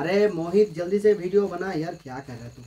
अरे मोहित जल्दी से वीडियो बना यार क्या कर रहे तू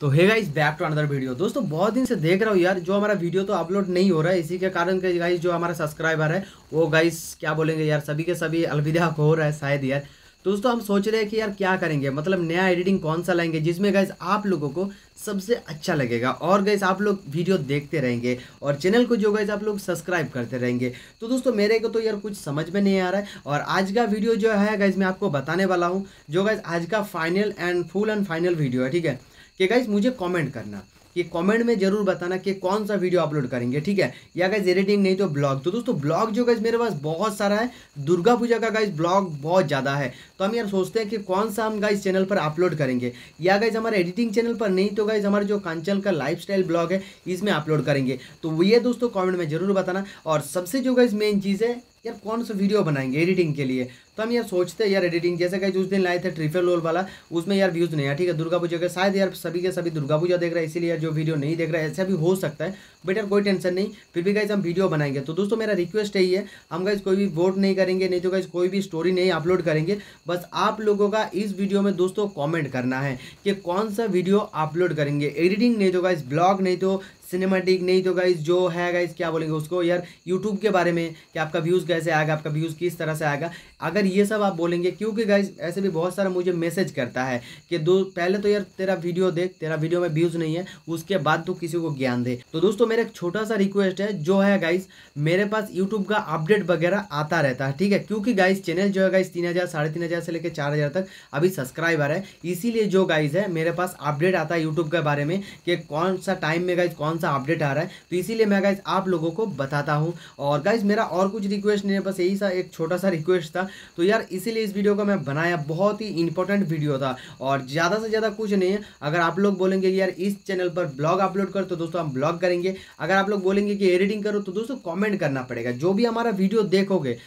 तो है guys back to another video दोस्तों बहुत दिन से देख रहा हूँ यार जो हमारा वीडियो तो अपलोड नहीं हो रहा है इसी के कारण गाइस जो हमारा सब्सक्राइबर है वो गाइस क्या बोलेंगे यार सभी के सभी अलविदा हो रहा है शायद यार दोस्तों हम सोच रहे हैं कि यार क्या करेंगे मतलब नया एडिटिंग कौन सा लाएंगे जिसमें गैस आप लोगों को सबसे अच्छा लगेगा और गैस आप लोग वीडियो देखते रहेंगे और चैनल को जो गैस आप लोग सब्सक्राइब करते रहेंगे तो दोस्तों मेरे को तो यार कुछ समझ में नहीं आ रहा है और आज का वीडियो जो है गैस मैं आपको बताने वाला हूँ जो गैस आज का final and full and final video है ठीक है कि गैस मुझे कॉमेंट करना कि कमेंट में जरूर बताना कि कौन सा वीडियो अपलोड करेंगे ठीक है या गाइज एडिटिंग नहीं तो ब्लॉग तो दोस्तों ब्लॉग जो गाइज मेरे पास बहुत सारा है दुर्गा पूजा का गाइज ब्लॉग बहुत ज़्यादा है तो हम यार सोचते हैं कि कौन सा हम गाइज चैनल पर अपलोड करेंगे या गाइज हमारे एडिटिंग चैनल पर नहीं तो गाइज हमारे जो कांचल का लाइफ ब्लॉग है इसमें अपलोड करेंगे तो ये दोस्तों कॉमेंट में जरूर बताना और सबसे जो गाइज मेन चीज़ है यार कौन सा वीडियो बनाएंगे एडिटिंग के लिए तो हम यार सोचते हैं यार एडिटिंग जैसे कहीं उस दिन लाए थे ट्रिफल रोल वाला उसमें यार व्यूज़ नहीं है ठीक है दुर्गा पूजा के शायद यार सभी के सभी दुर्गा पूजा देख रहा है इसीलिए यार जो वीडियो नहीं देख रहा है ऐसा भी हो सकता है बट यार कोई टेंशन नहीं फिर भी कहीं हम वीडियो बनाएंगे तो दोस्तों मेरा रिक्वेस्ट यही है हम कहीं कोई भी वोट नहीं करेंगे नहीं तो कहीं कोई भी स्टोरी नहीं अपलोड करेंगे बस आप लोगों का इस वीडियो में दोस्तों कॉमेंट करना है कि कौन सा वीडियो अपलोड करेंगे एडिटिंग नहीं तो कहीं ब्लॉग नहीं तो सिनेमाटिक नहीं तो गाइज जो है गाइज क्या बोलेंगे उसको यार यूट्यूब के बारे में कि आपका व्यूज़ कैसे आएगा आपका व्यूज़ किस तरह से आएगा अगर ये सब आप बोलेंगे क्योंकि गाइज ऐसे भी बहुत सारा मुझे मैसेज करता है कि दो पहले तो यार तेरा वीडियो देख तेरा वीडियो में व्यूज़ नहीं है उसके बाद तो किसी को ज्ञान दे तो दोस्तों मेरा एक छोटा सा रिक्वेस्ट है जो है गाइज मेरे पास यूट्यूब का अपडेट वगैरह आता रहता है ठीक है क्योंकि गाइज चैनल जो है गाइज तीन हज़ार साढ़े तीन हज़ार से लेकर चार हज़ार तक अभी सब्सक्राइबर है इसीलिए जो गाइज है मेरे पास अपडेट आता है यूट्यूब के बारे में कि कौन सा टाइम में गाइज कौन कौन सा अपडेट आ रहा है तो इसीलिए मैं गाइज आप लोगों को बताता हूँ और गाइज मेरा और कुछ रिक्वेस्ट नहीं है बस यही सा एक छोटा सा रिक्वेस्ट था तो यार इसीलिए इस वीडियो का मैं बनाया बहुत ही इंपॉर्टेंट वीडियो था और ज़्यादा से ज़्यादा कुछ नहीं है अगर आप लोग बोलेंगे यार इस चैनल पर ब्लॉग अपलोड करो तो दोस्तों हम ब्लॉग करेंगे अगर आप लोग बोलेंगे कि एडिटिंग करो तो दोस्तों कॉमेंट करना पड़ेगा जो भी हमारा वीडियो देखोगे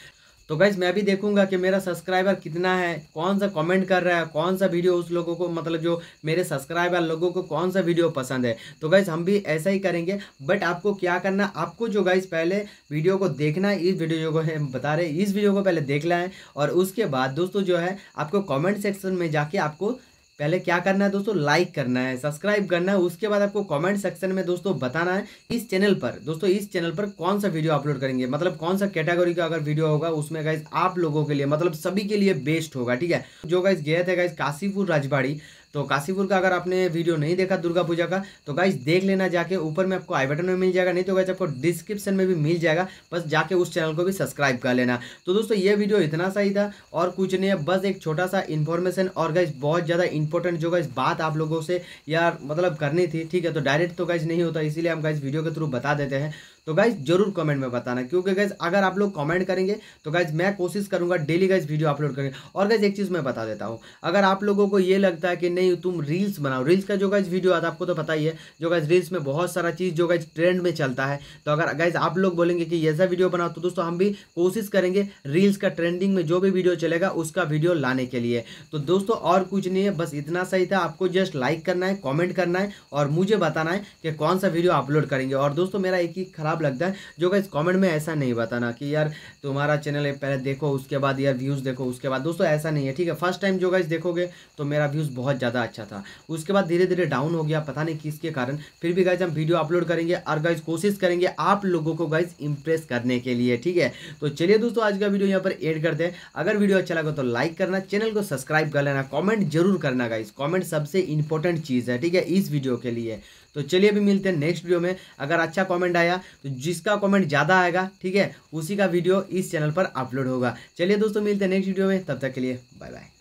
तो गाइज मैं भी देखूंगा कि मेरा सब्सक्राइबर कितना है कौन सा कमेंट कर रहा है कौन सा वीडियो उस लोगों को मतलब जो मेरे सब्सक्राइबर लोगों को कौन सा वीडियो पसंद है तो गाइज हम भी ऐसा ही करेंगे बट आपको क्या करना आपको जो गाइज पहले वीडियो को देखना है इस वीडियो को है बता रहे इस वीडियो को पहले देखना है और उसके बाद दोस्तों जो है आपको कॉमेंट सेक्शन में जाके आपको पहले क्या करना है दोस्तों लाइक करना है सब्सक्राइब करना है उसके बाद आपको कमेंट सेक्शन में दोस्तों बताना है इस चैनल पर दोस्तों इस चैनल पर कौन सा वीडियो अपलोड करेंगे मतलब कौन सा कैटेगरी का अगर वीडियो होगा उसमें गाइज आप लोगों के लिए मतलब सभी के लिए बेस्ट होगा ठीक है जो गाइज गए थे गाइज काशीपुर राजबाड़ी तो काशीपुर का अगर आपने वीडियो नहीं देखा दुर्गा पूजा का तो गाइज देख लेना जाके ऊपर में आपको आई बटन में मिल जाएगा नहीं तो गाइज आपको डिस्क्रिप्शन में भी मिल जाएगा बस जाके उस चैनल को भी सब्सक्राइब कर लेना तो दोस्तों ये वीडियो इतना सही था और कुछ नहीं है बस एक छोटा सा इन्फॉर्मेशन और गाइज बहुत ज़्यादा इंपॉर्टेंट जो गाइज बात आप लोगों से यार मतलब करनी थी ठीक है तो डायरेक्ट तो गाइज नहीं होता इसीलिए हम गाइज वीडियो के थ्रू बता देते हैं तो गाइज जरूर कमेंट में बताना क्योंकि गाइज अगर आप लोग कमेंट करेंगे तो गाइज मैं कोशिश करूंगा डेली गाइज वीडियो अपलोड करेंगे और गाइज एक चीज़ मैं बता देता हूँ अगर आप लोगों को ये लगता है कि नहीं तुम रील्स बनाओ रील्स का जो गाइज वीडियो आता है आपको तो पता ही है जो गाइज रील्स में बहुत सारा चीज़ जो गाइज ट्रेंड में चलता है तो अगर गाइज आप लोग बोलेंगे कि ऐसा वीडियो बनाओ तो दोस्तों हम भी कोशिश करेंगे रील्स का ट्रेंडिंग में जो भी वीडियो चलेगा उसका वीडियो लाने के लिए तो दोस्तों और कुछ नहीं है बस इतना सही था आपको जस्ट लाइक करना है कॉमेंट करना है और मुझे बताना है कि कौन सा वीडियो अपलोड करेंगे और दोस्तों मेरा एक ही खराब खराब लगता है जो गाइज कमेंट में ऐसा नहीं बताना कि यार तुम्हारा चैनल पहले देखो उसके बाद यार व्यूज़ देखो उसके बाद दोस्तों ऐसा नहीं है ठीक है फर्स्ट टाइम जो गाइज देखोगे तो मेरा व्यूज़ बहुत ज़्यादा अच्छा था उसके बाद धीरे धीरे डाउन हो गया पता नहीं किसके कारण फिर भी गाइज हम वीडियो अपलोड करेंगे और गाइज कोशिश करेंगे आप लोगों को गाइज इंप्रेस करने के लिए ठीक है तो चलिए दोस्तों आज का वीडियो यहाँ पर एड करते हैं अगर वीडियो अच्छा लगा तो लाइक करना चैनल को सब्सक्राइब कर लेना कॉमेंट जरूर करना गाइज कॉमेंट सबसे इंपॉर्टेंट चीज़ है ठीक है इस वीडियो के लिए तो चलिए भी मिलते हैं नेक्स्ट वीडियो में अगर अच्छा कॉमेंट आया तो जिसका कॉमेंट ज़्यादा आएगा ठीक है उसी का वीडियो इस चैनल पर अपलोड होगा चलिए दोस्तों मिलते हैं नेक्स्ट वीडियो में तब तक के लिए बाय बाय